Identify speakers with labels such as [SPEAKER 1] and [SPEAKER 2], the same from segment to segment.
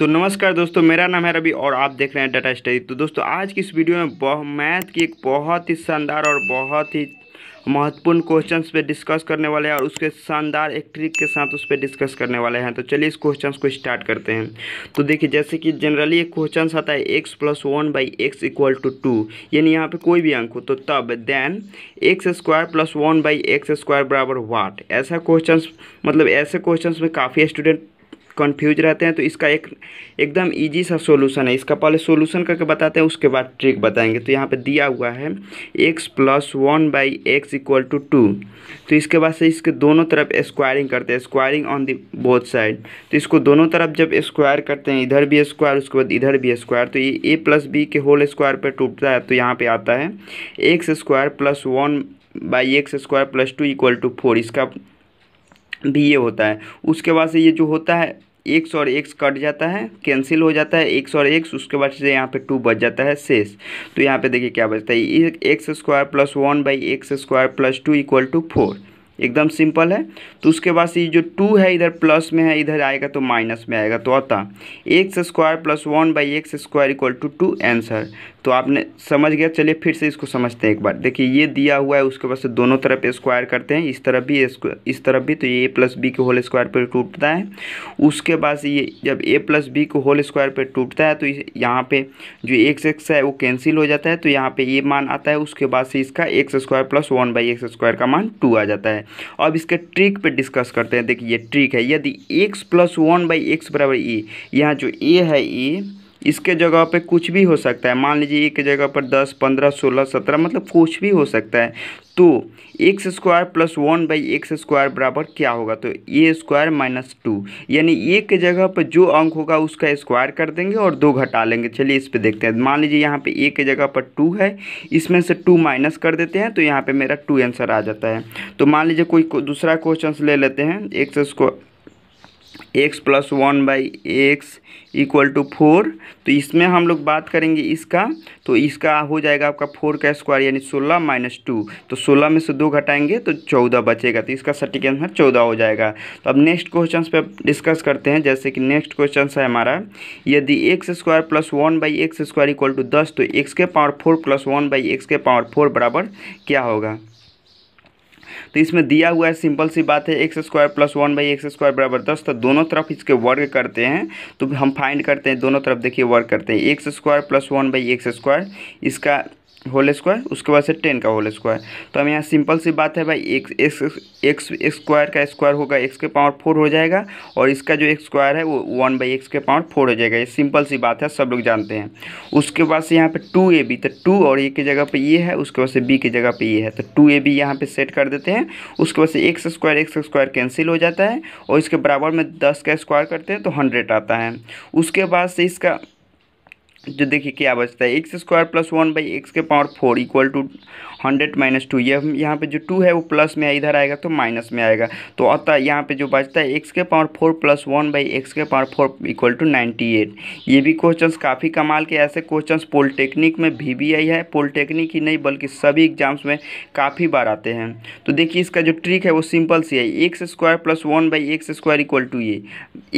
[SPEAKER 1] तो नमस्कार दोस्तों मेरा नाम है रवि और आप देख रहे हैं डाटा स्टडी तो दोस्तों आज की इस वीडियो में मैथ की एक बहुत ही शानदार और बहुत ही महत्वपूर्ण क्वेश्चंस पे डिस्कस करने वाले हैं और उसके शानदार एक ट्रिक के साथ उस पर डिस्कस करने वाले हैं तो चलिए इस क्वेश्चंस को स्टार्ट करते हैं तो देखिए जैसे कि जनरली एक क्वेश्चन आता है x plus one by x equal to two यानी यहाँ पे कोई भी अंक हो तो तब then x square plus one by x square बराबर वाट ऐसा क्वेश्चन मतलब ऐसे क्वेश्चन में काफ़ी स्टूडेंट कन्फ्यूज रहते हैं तो इसका एक एकदम इजी सा सोलूशन है इसका पहले सोलूशन करके बताते हैं उसके बाद ट्रिक बताएंगे तो यहाँ पे दिया हुआ है x plus one by x equal to two तो इसके बाद से इसके दोनों तरफ स्क्वायरिंग करते हैं squaring on the both side तो इसको दोनों तरफ जब स्क्वायर करते हैं इधर भी स्क्वायर उसके बाद इधर भी स्क्वायर तो ये ए प्लस बी के होल स्क्वायर पर टूटता है तो यहाँ पर आता है x square plus one by x square plus two equal to four इसका भी ये होता है उसके बाद से ये जो होता है एक्स और एक्स कट जाता है कैंसिल हो जाता है एक्स और एक्स उसके बाद से यहाँ पे टू बच जाता है शेष तो यहाँ पे देखिए क्या बचता है x square plus one by x square plus two equal to four एकदम सिंपल है तो उसके बाद से जो टू है इधर प्लस में है इधर आएगा तो माइनस में आएगा तो अतः x square plus one by x square equal to two answer तो आपने समझ गया चलिए फिर से इसको समझते हैं एक बार देखिए ये दिया हुआ है उसके बाद से दोनों तरफ स्क्वायर करते हैं इस तरफ भी इस तरफ भी तो ये ए प्लस बी के होल स्क्वायर पर टूटता है उसके बाद से ये जब ए प्लस बी को होल स्क्वायर पर टूटता है तो यहाँ पे जो एक्स एक्स है वो कैंसिल हो जाता है तो यहाँ पर ये मान आता है उसके बाद से इसका x square plus one by x square का मान टू आ जाता है अब इसके ट्रिक पर डिस्कस करते हैं देखिए ये ट्रिक है यदि x plus one by x बराबर ए यहाँ जो ए है ए इसके जगह पे कुछ भी हो सकता है मान लीजिए एक जगह पर दस पंद्रह सोलह सत्रह मतलब कुछ भी हो सकता है तो x square plus one by x square बराबर क्या होगा तो ए स्क्वायर माइनस टू यानी एक जगह पर जो अंक होगा उसका स्क्वायर कर देंगे और दो घटा लेंगे चलिए इस पे देखते हैं मान लीजिए यहाँ पे एक जगह पर टू है इसमें से टू माइनस कर देते हैं तो यहाँ पे मेरा टू आंसर आ जाता है तो मान लीजिए कोई दूसरा क्वेश्चन ले लेते हैं x square x plus one by x equal to four तो इसमें हम लोग बात करेंगे इसका तो इसका हो जाएगा आपका फोर का स्क्वायर यानी सोलह माइनस टू तो सोलह में से दो घटाएंगे तो चौदह बचेगा तो इसका सटीक आंसर चौदह हो जाएगा तो अब नेक्स्ट क्वेश्चन पे डिस्कस करते हैं जैसे कि नेक्स्ट क्वेश्चन है हमारा यदि x square plus one by x square equal to दस तो एक्स के power four plus one by x के पावर फोर बराबर क्या होगा तो इसमें दिया हुआ है सिंपल सी बात है x square plus one by x square बराबर दस तो दोनों तरफ इसके वर्ग करते हैं तो हम फाइंड करते हैं दोनों तरफ देखिए वर्ग करते हैं x square plus one by x square इसका होल स्क्वायर उसके बाद से टेन का होल स्क्वायर तो हम यहाँ सिंपल सी बात है भाई एक एक्स एक्स स्क्वायर का स्क्वायर होगा एक्स के पावर फोर हो जाएगा और इसका जो एक स्क्वायर है वो वन बाई एक्स के पावर फोर हो जाएगा ये सिंपल सी बात है सब लोग जानते हैं उसके बाद से यहाँ पे टू ए बी तो टू और ए की जगह पे ये है उसके बाद से बी की जगह पे ये है तो टू ए बी यहाँ पर सेट कर देते हैं उसके बाद से x square x square cancel हो जाता है और इसके बराबर में दस का स्क्वायर करते हैं तो हंड्रेड आता है उसके बाद से इसका जो देखिए क्या बचता है x square plus one by x के power four equal to hundred minus two ये यहाँ पे जो टू है वो प्लस में इधर आएगा तो माइनस में आएगा तो अतः यहाँ पे जो बचता है एक्स के power four plus one by x के power four equal to ninety eight ये भी क्वेश्चंस काफ़ी कमाल के ऐसे क्वेश्चंस पॉलिटेक्निक में भी भी आई है पॉलिटेक्निक ही नहीं बल्कि सभी एग्जाम्स में काफ़ी बार आते हैं तो देखिए इसका जो ट्रिक है वो सिंपल सी है x square plus one by x square equal to A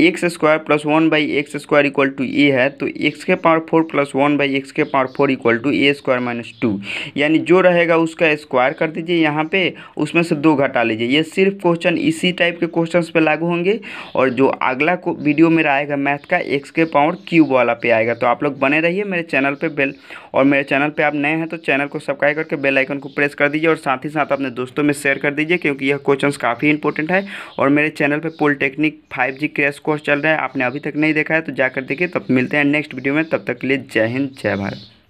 [SPEAKER 1] x square plus one by x square equal to A है तो एक्स के power four plus one by x के power four equal to A square minus two यानी जो रहेगा उसका square कर दीजिए यहाँ पे उसमें से दो घटा लीजिए ये सिर्फ क्वेश्चन इसी टाइप के क्वेश्चन पे लागू होंगे और जो अगला वीडियो मेरा आएगा मैथ का एक्स के पावर क्यूब वाला पे आएगा तो आप लोग बने रहिए मेरे चैनल पर बेल और मेरे चैनल पर आप नए हैं तो चैनल को सब्सक्राइब करके बेल आइकन को प्रेस कर दीजिए और साथ ही साथ अपने दोस्तों में शेयर कर दीजिए क्योंकि यह क्वेश्चन काफ़ी इंपॉर्टेंट है और मेरे चैनल पर polytechnic five G crash course चल रहा है आपने अभी तक नहीं देखा है तो जाकर देखिए तब मिलते हैं नेक्स्ट वीडियो में तब तक के लिए जय हिंद जय भारत